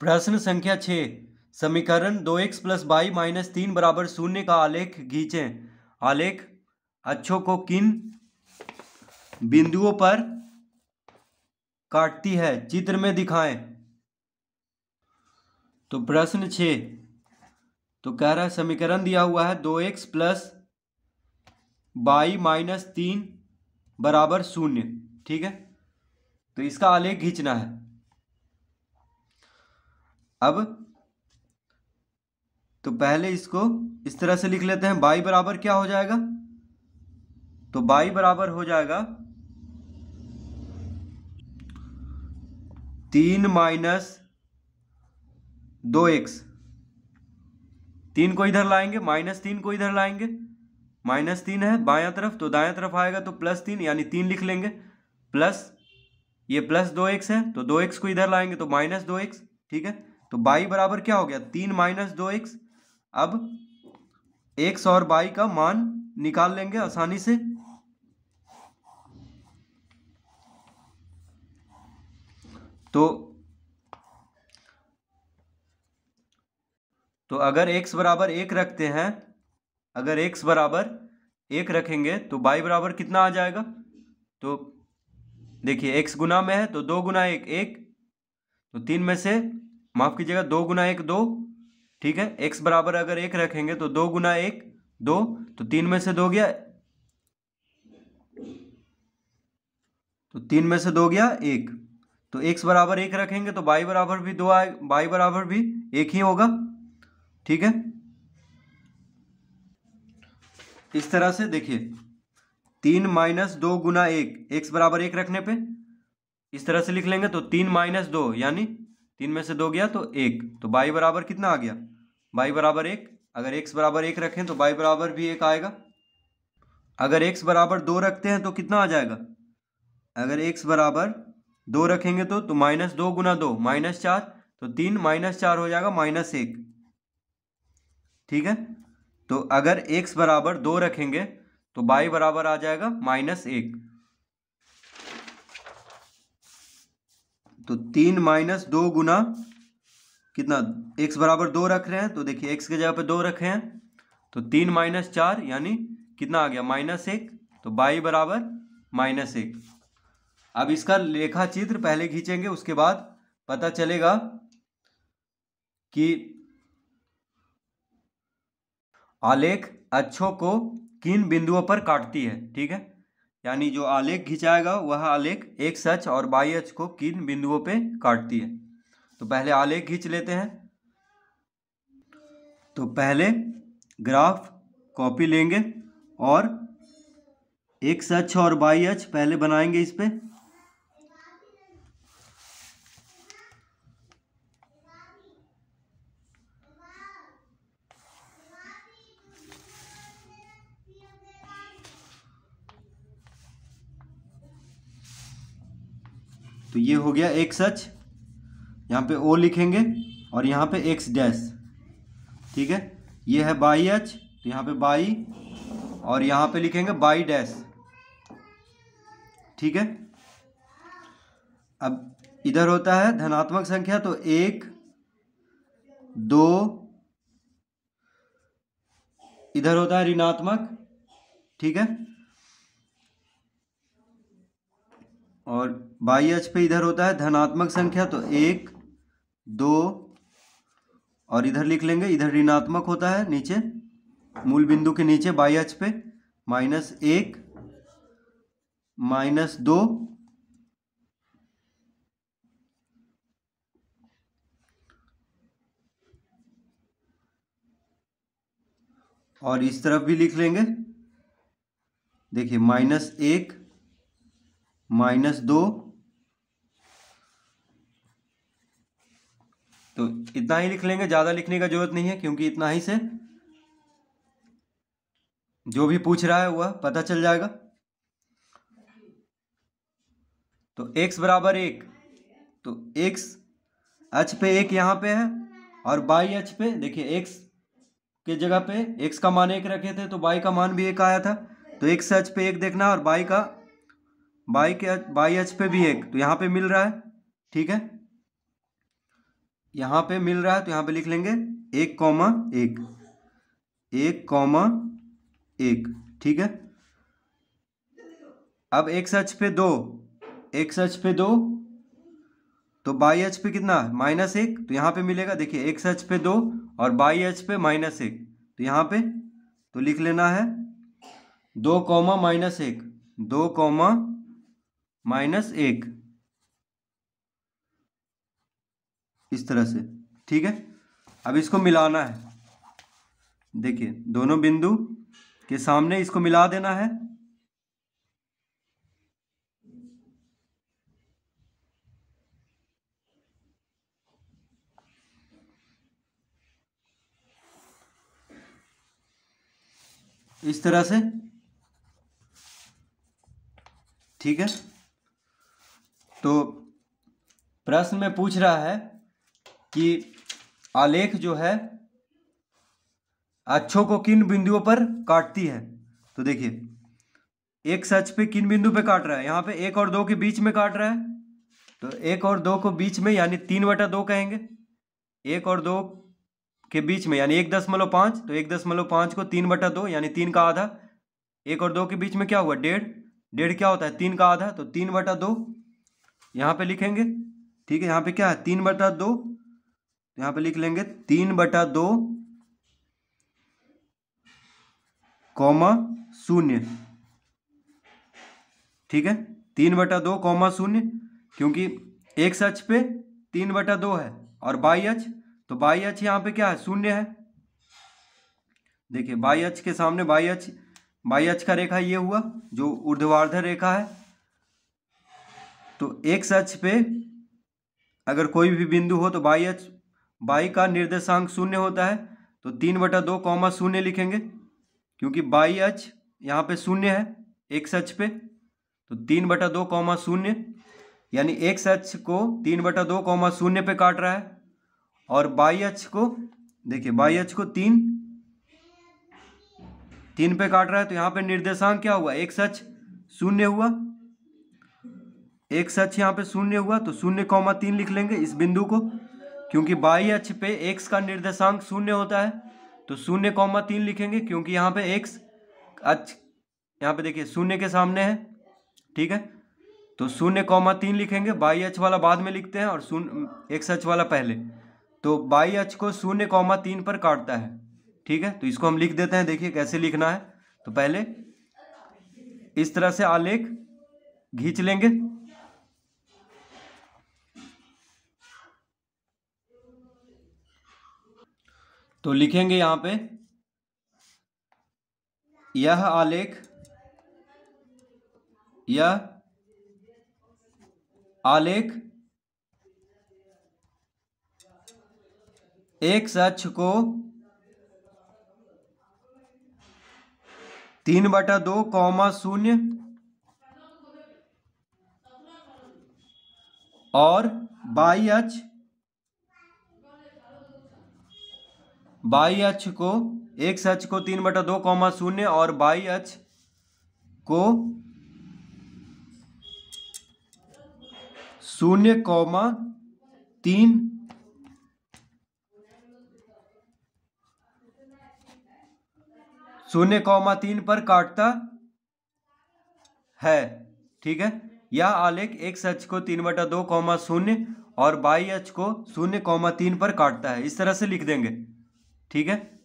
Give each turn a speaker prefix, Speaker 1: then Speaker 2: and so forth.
Speaker 1: प्रश्न संख्या छः समीकरण दो एक्स प्लस बाई माइनस तीन बराबर शून्य का आलेख खींचें आलेख अच्छों को किन बिंदुओं पर काटती है चित्र में दिखाएं तो प्रश्न छ तो कह रहा है समीकरण दिया हुआ है दो एक्स प्लस बाई माइनस तीन बराबर शून्य ठीक है तो इसका आलेख खींचना है अब तो पहले इसको इस तरह से लिख लेते हैं बाई बराबर क्या हो जाएगा तो बाई बराबर हो जाएगा तीन माइनस दो एक्स तीन को इधर लाएंगे माइनस तीन को इधर लाएंगे माइनस तीन है बायां तरफ तो दायां तरफ आएगा तो प्लस तीन यानी तीन लिख लेंगे प्लस ये प्लस दो एक्स है तो दो एक्स को इधर लाएंगे तो माइनस दो एक्स ठीक है तो बाई बराबर क्या हो गया तीन माइनस दो एक्स अब एक्स और बाई का मान निकाल लेंगे आसानी से तो तो अगर x बराबर एक रखते हैं अगर x बराबर एक रखेंगे तो y बराबर कितना आ जाएगा तो देखिए x गुना में है तो दो गुना एक एक तो तीन में से माफ़ कीजिएगा दो गुना एक दो ठीक है एक्स बराबर अगर एक रखेंगे तो दो गुना एक दो तो तीन में से दो गया तो तीन में से दो गया एक तो एक्स बराबर एक रखेंगे तो बाई बराबर भी दो आए बाई बराबर भी एक ही होगा ठीक है इस तरह से देखिए तीन माइनस दो गुना एक एक्स बराबर एक रखने पे इस तरह से लिख लेंगे तो तीन माइनस दो यानी तीन में से दो गया तो एक तो बाई बराबर कितना आ गया बाई बराबर एक अगर एक्स बराबर एक रखें तो बाई बराबर भी एक आएगा अगर एक्स बराबर दो रखते हैं तो कितना आ जाएगा अगर एक्स बराबर दो रखेंगे तो तो माइनस दो गुना दो माइनस चार तो तीन माइनस चार हो जाएगा माइनस एक ठीक है तो अगर एक्स बराबर दो रखेंगे तो बाई बराबर आ जाएगा माइनस एक तो तीन माइनस दो गुना कितना एक्स बराबर दो रख रहे हैं तो देखिए एक्स के जगह पे दो रखे हैं तो तीन माइनस चार यानी कितना आ गया माइनस एक तो बाई बराबर माइनस एक अब इसका लेखा चित्र पहले खींचेंगे उसके बाद पता चलेगा कि आलेख अच्छों को किन बिंदुओं पर काटती है ठीक है यानी जो आलेख खिंचाएगा वह आलेख एक सच और बाई अच को किन बिंदुओं पे काटती है तो पहले आलेख खींच लेते हैं तो पहले ग्राफ कॉपी लेंगे और एक सच और बाई अच पहले बनाएंगे इस पर तो ये हो गया एक्स एच यहाँ पे ओ लिखेंगे और यहाँ पे एक्स डैश ठीक है ये है बाई एच तो यहाँ पे बाई और यहाँ पे लिखेंगे बाई डैश ठीक है अब इधर होता है धनात्मक संख्या तो एक दो इधर होता है ऋणात्मक ठीक है और बाई अच पे इधर होता है धनात्मक संख्या तो एक दो और इधर लिख लेंगे इधर ऋणात्मक होता है नीचे मूल बिंदु के नीचे बाई अच पे माइनस एक माइनस दो और इस तरफ भी लिख लेंगे देखिए माइनस एक माइनस दो तो इतना ही लिख लेंगे ज़्यादा लिखने का जरूरत नहीं है क्योंकि इतना ही से जो भी पूछ रहा है वह पता चल जाएगा तो x बराबर एक तो x अच पे एक यहां पे है और बाई अच पे देखिए x के जगह पे x का मान एक रखे थे तो बाई का मान भी एक आया था तो x अच पे एक देखना और बाई का बाई के बाई एच पे भी एक तो यहाँ पे मिल रहा है ठीक है यहाँ पे मिल रहा है तो यहाँ पे लिख लेंगे एक कॉमा एक एक कॉमा एक ठीक है अब एक सच पे दो एक सच पे दो तो बाई एच पे कितना माइनस एक तो यहाँ पे मिलेगा देखिए एक सच पे दो और बाई एच पे माइनस एक तो यहाँ पे तो लिख लेना है दो कॉमा माइनस एक दो कॉमा माइनस एक इस तरह से ठीक है अब इसको मिलाना है देखिए दोनों बिंदु के सामने इसको मिला देना है इस तरह से ठीक है तो प्रश्न में पूछ रहा है कि आलेख जो है अक्षों को किन बिंदुओं पर काटती है तो देखिए एक सच पे किन बिंदु पे काट रहा है यहाँ पे एक और दो के बीच में काट रहा है तो एक और दो को बीच में यानी तीन बटा दो कहेंगे एक और दो के बीच में यानी एक दशमलव पाँच तो एक दशमलव पाँच को तीन बटा दो यानी तीन का आधा एक और दो के बीच में क्या हुआ डेढ़ डेढ़ क्या होता है तीन का आधा तो तीन बटा दो यहाँ पे लिखेंगे ठीक है यहाँ पे क्या है तीन बटा दो यहाँ पे लिख लेंगे तीन बटा दो कौमा शून्य ठीक है तीन बटा दो कौमा शून्य क्योंकि एक सच पे तीन बटा दो है और बाई अच तो बाई अच यहाँ पे क्या है शून्य है देखिए बाई अच के सामने बाई अच बाई अच का रेखा ये हुआ जो ऊर्ध्वाधर रेखा है तो एक्स अक्ष पे अगर कोई भी बिंदु हो तो बाई अक्ष बाई का निर्देशांक शून्य होता है तो तीन बटा दो कौमा शून्य लिखेंगे क्योंकि बाई अक्ष यहाँ पे शून्य है एक्स अक्ष पे तो तीन बटा दो कौमा शून्य यानी एक अक्ष को तीन बटा दो कौमा शून्य पे काट रहा है और बाई अक्ष को देखिए बाई अक्ष को तीन तीन पे काट रहा है तो यहाँ पे निर्देशांक क्या हुआ एक सच शून्य हुआ एक सच यहाँ पे शून्य हुआ तो शून्य कौमा तीन लिख लेंगे इस बिंदु को क्योंकि बाई अक्ष पे एक्स का निर्देशांक शून्य होता है तो शून्य कौमा तीन लिखेंगे क्योंकि यहाँ पे एक्स अच्छ यहाँ पे देखिए शून्य के सामने है ठीक है तो शून्य कौमा तीन लिखेंगे बाई अक्ष वाला बाद में लिखते हैं और शून्य एक्स अक्ष वाला पहले तो बाई अक्ष को शून्य कौमा तीन पर काटता है ठीक है तो इसको हम लिख देते हैं देखिए कैसे लिखना है तो पहले इस तरह से आलेख घींच लेंगे तो लिखेंगे यहां पे यह आलेख यह आलेख एक सच को तीन बटा दो कौमा शून्य और बाई एच बाई एच को एक्स सच को तीन बटा दो कौमा शून्य और बाई एच को शून्य कौमा तीन शून्य कौमा तीन पर काटता है ठीक है यह आलेख एक सच को तीन बटा दो कौमा शून्य और बाई एच को शून्य कौमा तीन पर काटता है इस तरह से लिख देंगे ठीक है